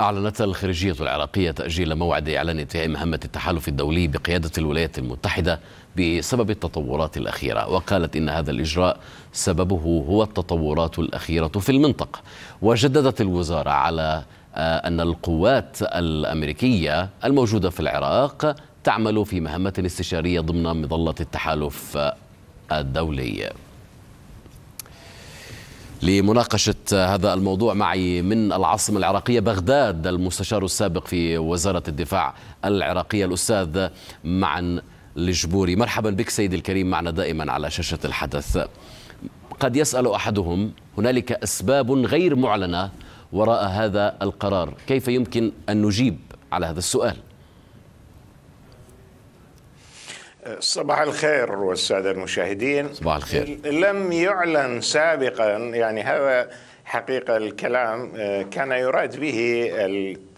أعلنت الخارجية العراقية تأجيل موعد إعلان انتهاء مهمة التحالف الدولي بقيادة الولايات المتحدة بسبب التطورات الأخيرة وقالت إن هذا الإجراء سببه هو التطورات الأخيرة في المنطقة وجددت الوزارة على آه، أن القوات الأمريكية الموجودة في العراق تعمل في مهمة استشارية ضمن مظلة التحالف آه، الدولي لمناقشة هذا الموضوع معي من العاصمة العراقية بغداد المستشار السابق في وزارة الدفاع العراقية الأستاذ معن الجبوري مرحبا بك سيدي الكريم معنا دائما على شاشة الحدث قد يسأل أحدهم هنالك أسباب غير معلنة وراء هذا القرار كيف يمكن أن نجيب على هذا السؤال؟ صباح الخير والساده المشاهدين صباح الخير لم يعلن سابقا يعني هذا حقيقه الكلام آه، كان يراد به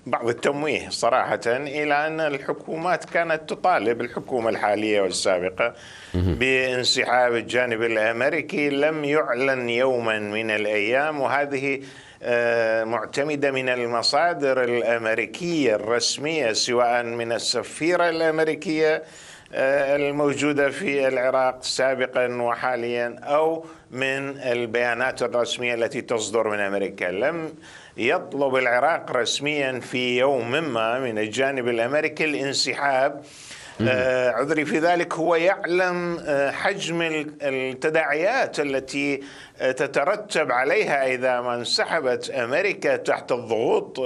بعض التمويه صراحه الى ان الحكومات كانت تطالب الحكومه الحاليه والسابقه بانسحاب الجانب الامريكي لم يعلن يوما من الايام وهذه آه، معتمدة من المصادر الأمريكية الرسمية سواء من السفيرة الأمريكية آه، الموجودة في العراق سابقا وحاليا أو من البيانات الرسمية التي تصدر من أمريكا لم يطلب العراق رسميا في يوم ما من الجانب الأمريكي الانسحاب آه، عذري في ذلك هو يعلم آه، حجم التداعيات التي آه، تترتب عليها إذا ما انسحبت أمريكا تحت الضغوط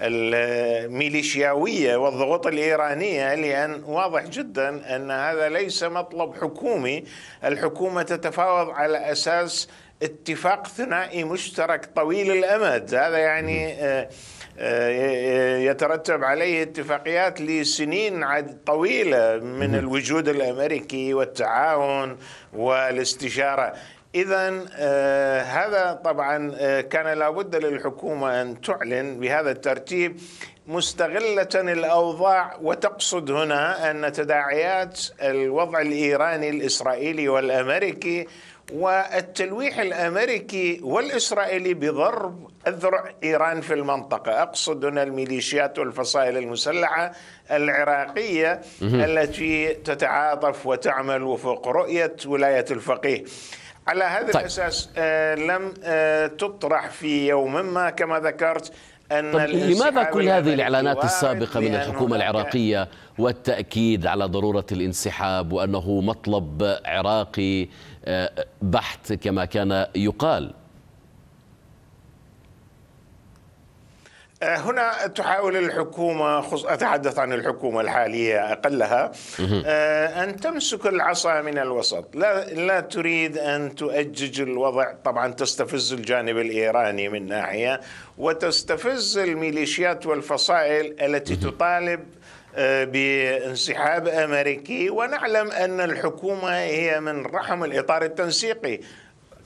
الميليشياوية والضغوط الإيرانية لأن واضح جدا أن هذا ليس مطلب حكومي الحكومة تتفاوض على أساس اتفاق ثنائي مشترك طويل الامد هذا يعني آه، آه، يترتب عليه اتفاقيات لسنين طويله من الوجود الامريكي والتعاون والاستشاره اذا آه، هذا طبعا كان لابد للحكومه ان تعلن بهذا الترتيب مستغله الاوضاع وتقصد هنا ان تداعيات الوضع الايراني الاسرائيلي والامريكي والتلويح الامريكي والاسرائيلي بضرب اذرع ايران في المنطقه، اقصد هنا الميليشيات والفصائل المسلحه العراقيه التي تتعاطف وتعمل وفق رؤيه ولايه الفقيه. على هذا طيب. الاساس آه، لم آه، تطرح في يوم ما كما ذكرت أن طب لماذا كل هذه الإعلانات السابقة من الحكومة العراقية والتأكيد على ضرورة الانسحاب وأنه مطلب عراقي آه، بحت كما كان يقال آه، هنا تحاول الحكومة خص... أتحدث عن الحكومة الحالية أقلها آه، أن تمسك العصا من الوسط لا, لا تريد أن تؤجج الوضع طبعا تستفز الجانب الإيراني من ناحية وتستفز الميليشيات والفصائل التي تطالب آه، بانسحاب امريكي ونعلم ان الحكومه هي من رحم الاطار التنسيقي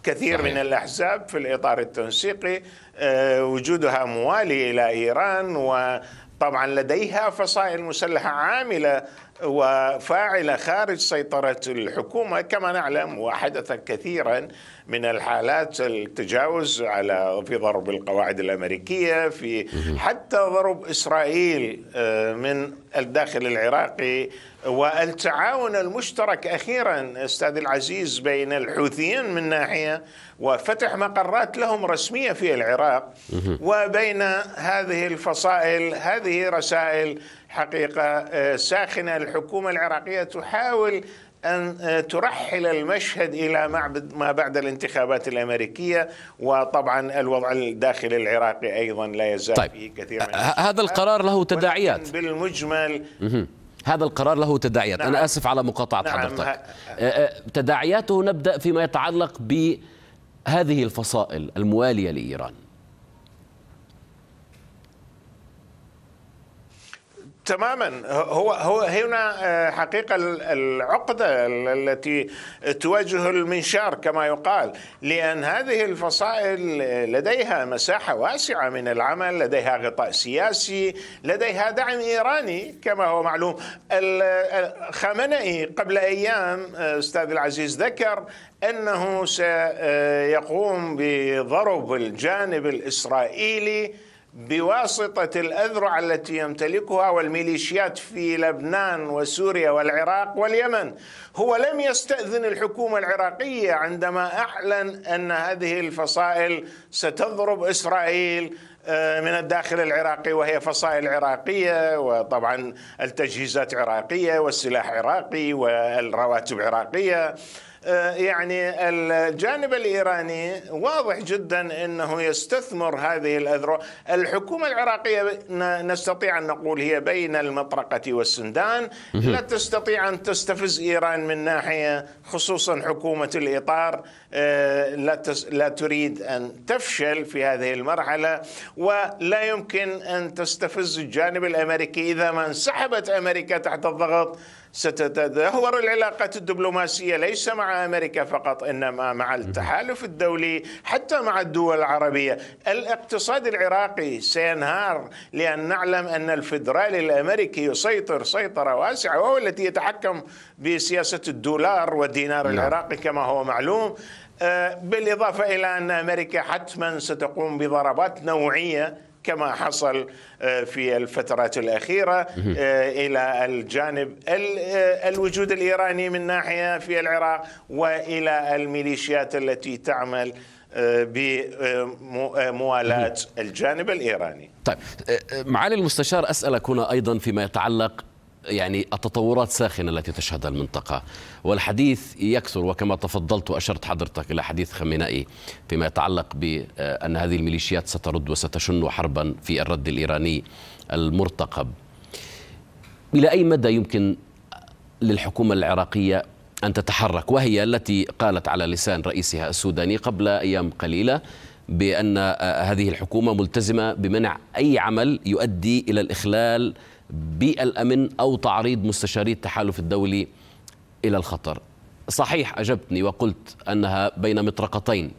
كثير صحيح. من الأحزاب في الإطار التنسيقي آه، وجودها موالي إلى إيران وطبعا لديها فصائل مسلحة عاملة وفاعلة خارج سيطرة الحكومة كما نعلم وحدث كثيرا من الحالات التجاوز على في ضرب القواعد الامريكيه في حتى ضرب اسرائيل آه، من الداخل العراقي والتعاون المشترك اخيرا استاذ العزيز بين الحوثيين من ناحيه وفتح مقرات لهم رسميه في العراق وبين هذه الفصائل هذه رسائل حقيقه آه، ساخنه الحكومه العراقيه تحاول أن آه، ترحل المشهد إلى ما بعد الانتخابات الأمريكية وطبعا الوضع الداخل العراقي أيضا لا يزال طيب. فيه كثير من هذا القرار له تداعيات بالمجمل هذا القرار له تداعيات نعم. أنا آسف على مقاطعة نعم. حضرتك آه، آه، تداعياته نبدأ فيما يتعلق بهذه الفصائل الموالية لإيران تماما هو هو هنا آه، حقيقه العقده التي تواجه المنشار كما يقال لان هذه الفصائل لديها مساحه واسعه من العمل لديها غطاء سياسي لديها دعم ايراني كما هو معلوم الخامنئي قبل ايام آه، استاذ العزيز ذكر انه سيقوم بضرب الجانب الاسرائيلي بواسطة الأذرع التي يمتلكها والميليشيات في لبنان وسوريا والعراق واليمن هو لم يستأذن الحكومة العراقية عندما أعلن أن هذه الفصائل ستضرب إسرائيل آه، من الداخل العراقي وهي فصائل عراقية وطبعا التجهيزات عراقية والسلاح عراقي والرواتب عراقية آه، يعني الجانب الايراني واضح جدا انه يستثمر هذه الاذرع، الحكومه العراقيه نستطيع ان نقول هي بين المطرقه والسندان، لا تستطيع ان تستفز ايران من ناحيه خصوصا حكومه الاطار آه، لا لا تريد ان تفشل في هذه المرحله ولا يمكن ان تستفز الجانب الامريكي اذا ما انسحبت امريكا تحت الضغط ستتدهور العلاقات الدبلوماسية ليس مع أمريكا فقط إنما مع التحالف الدولي حتى مع الدول العربية الاقتصاد العراقي سينهار لأن نعلم أن الفدرالي الأمريكي يسيطر سيطرة واسعة وهو التي يتحكم بسياسة الدولار والدينار نعم. العراقي كما هو معلوم آه، بالإضافة إلى أن أمريكا حتما ستقوم بضربات نوعية كما حصل آه، في الفترات الأخيرة آه، إلى الجانب آه، الوجود الإيراني من ناحية في العراق وإلى الميليشيات التي تعمل بموالاة الجانب الإيراني طيب معالي المستشار أسألك هنا أيضا فيما يتعلق يعني التطورات ساخنة التي تشهدها المنطقة والحديث يكثر وكما تفضلت وأشرت حضرتك إلى حديث خمينائي فيما يتعلق بأن هذه الميليشيات سترد وستشن حربا في الرد الإيراني المرتقب إلى أي مدى يمكن للحكومة العراقية أن تتحرك وهي التي قالت على لسان رئيسها السوداني قبل أيام قليلة بأن هذه الحكومة ملتزمة بمنع أي عمل يؤدي إلى الإخلال بالأمن أو تعريض مستشاري التحالف الدولي إلى الخطر صحيح أجبتني وقلت أنها بين مطرقتين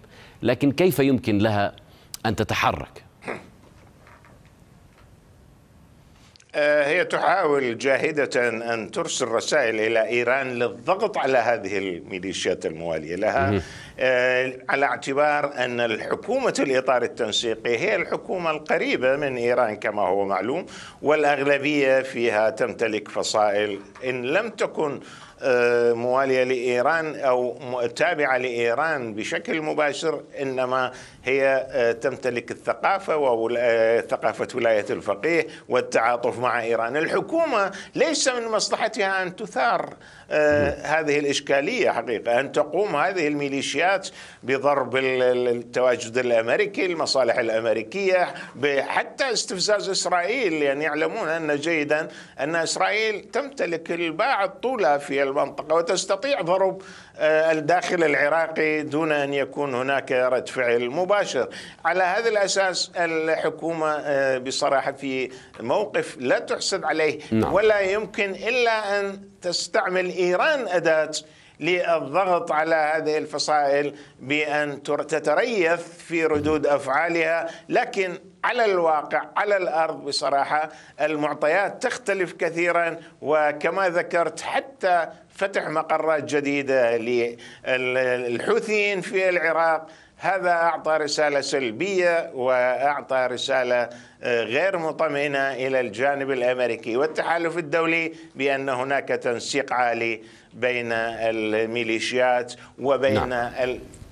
لكن كيف يمكن لها أن تتحرك آه، هي تحاول جاهدة أن ترسل رسائل إلى إيران للضغط على هذه الميليشيات الموالية لها آه، على اعتبار أن الحكومة الإطار التنسيقي هي الحكومة القريبة من إيران كما هو معلوم والأغلبية فيها تمتلك فصائل إن لم تكن آه، مواليه لايران او تابعه لايران بشكل مباشر انما هي آه، تمتلك الثقافه وثقافه ولايه الفقيه والتعاطف مع ايران، الحكومه ليس من مصلحتها ان تثار هذه الاشكاليه حقيقه ان تقوم هذه الميليشيات العمليات بضرب التواجد الامريكي المصالح الامريكيه حتى استفزاز اسرائيل يعني يعلمون ان جيدا ان اسرائيل تمتلك الباعة الطولى في المنطقه وتستطيع ضرب آه، الداخل العراقي دون ان يكون هناك رد فعل مباشر على هذا الاساس الحكومه آه، بصراحه في موقف لا تحسد عليه نعم. ولا يمكن الا ان تستعمل ايران اداه للضغط على هذه الفصائل بأن تتريث في ردود أفعالها لكن على الواقع على الارض بصراحه المعطيات تختلف كثيرا وكما ذكرت حتى فتح مقرات جديده للحوثيين في العراق هذا أعطى رسالة سلبية وأعطى رسالة آه، غير مطمئنة إلى الجانب الأمريكي والتحالف الدولي بأن هناك تنسيق عالي بين الميليشيات وبين نعم.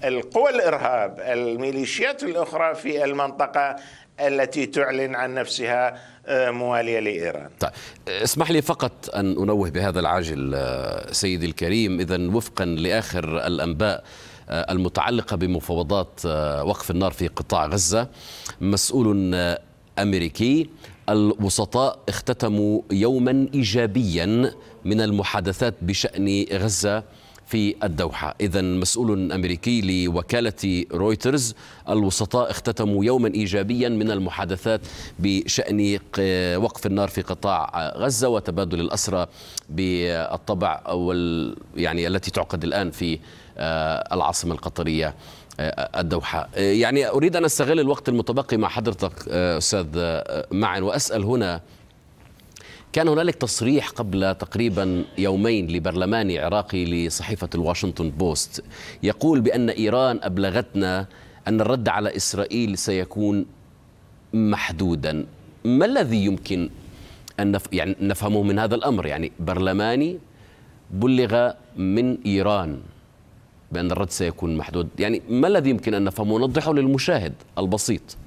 القوى الإرهاب الميليشيات الأخرى في المنطقة التي تعلن عن نفسها آه، مواليه لايران. طيب اسمح لي فقط ان انوه بهذا العاجل آه، سيدي الكريم اذا وفقا لاخر الانباء آه، المتعلقة بمفاوضات آه، وقف النار في قطاع غزة مسؤول آه، أمريكي الوسطاء اختتموا يوما إيجابيا من المحادثات بشأن غزة في الدوحة إذا مسؤول أمريكي لوكالة رويترز الوسطاء اختتموا يوما إيجابيا من المحادثات بشأن وقف النار في قطاع غزة وتبادل الأسرى بالطبع وال يعني التي تعقد الآن في آه، العاصمة القطرية آه، الدوحة آه، يعني أريد أن أستغل الوقت المتبقي مع حضرتك أستاذ معن وأسأل هنا كان هنالك تصريح قبل تقريبا يومين لبرلماني عراقي لصحيفة الواشنطن بوست يقول بأن إيران أبلغتنا أن الرد على إسرائيل سيكون محدودا ما الذي يمكن أن يعني نفهمه من هذا الأمر يعني برلماني بلغ من إيران بأن الرد سيكون محدود يعني ما الذي يمكن أن نفهمه ونوضحه للمشاهد البسيط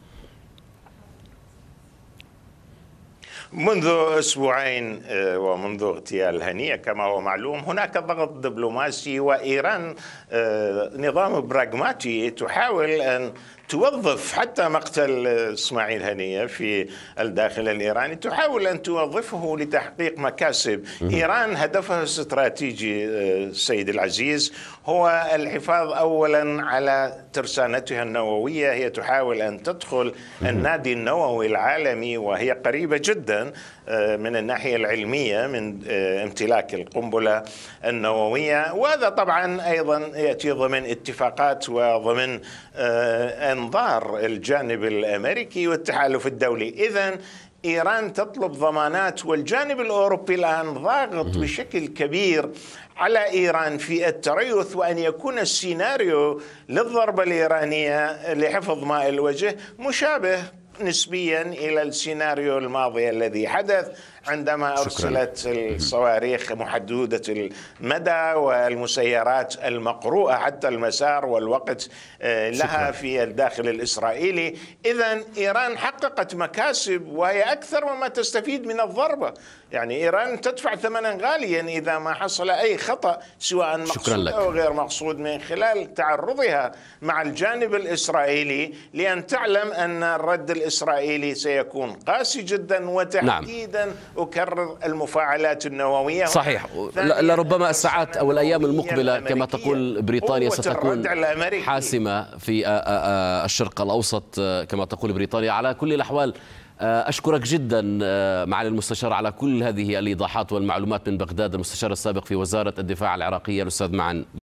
منذ أسبوعين آه، ومنذ اغتيال هنية كما هو معلوم هناك ضغط دبلوماسي وإيران آه، نظام براغماتي تحاول أن توظف حتى مقتل اسماعيل هنيه في الداخل الايراني تحاول ان توظفه لتحقيق مكاسب ايران هدفها الاستراتيجي آه، سيد العزيز هو الحفاظ اولا على ترسانتها النوويه هي تحاول ان تدخل النادي النووي العالمي وهي قريبه جدا آه، من الناحيه العلميه من آه، امتلاك القنبله النوويه وهذا طبعا ايضا ياتي ضمن اتفاقات وضمن انظار الجانب الامريكي والتحالف الدولي، اذا ايران تطلب ضمانات والجانب الاوروبي الان ضاغط بشكل كبير على ايران في التريث وان يكون السيناريو للضربه الايرانيه لحفظ ماء الوجه مشابه نسبيا الى السيناريو الماضي الذي حدث عندما أرسلت شكرا. الصواريخ محدودة المدى والمسيرات المقروءة حتى المسار والوقت آه، لها في الداخل الإسرائيلي إذا إيران حققت مكاسب وهي أكثر مما تستفيد من الضربة يعني إيران تدفع ثمنا غاليا إذا ما حصل أي خطأ سواء مقصود أو غير مقصود من خلال تعرضها مع الجانب الإسرائيلي لأن تعلم أن الرد الإسرائيلي سيكون قاسي جدا نعم. وتحديدا نعم. أكرر المفاعلات النووية صحيح لربما الساعات أو الأيام المقبلة كما تقول بريطانيا ستكون حاسمة في الشرق الأوسط كما تقول بريطانيا على كل الأحوال أشكرك جدا معالي المستشار على كل هذه الإيضاحات والمعلومات من بغداد المستشار السابق في وزارة الدفاع العراقية الأستاذ معن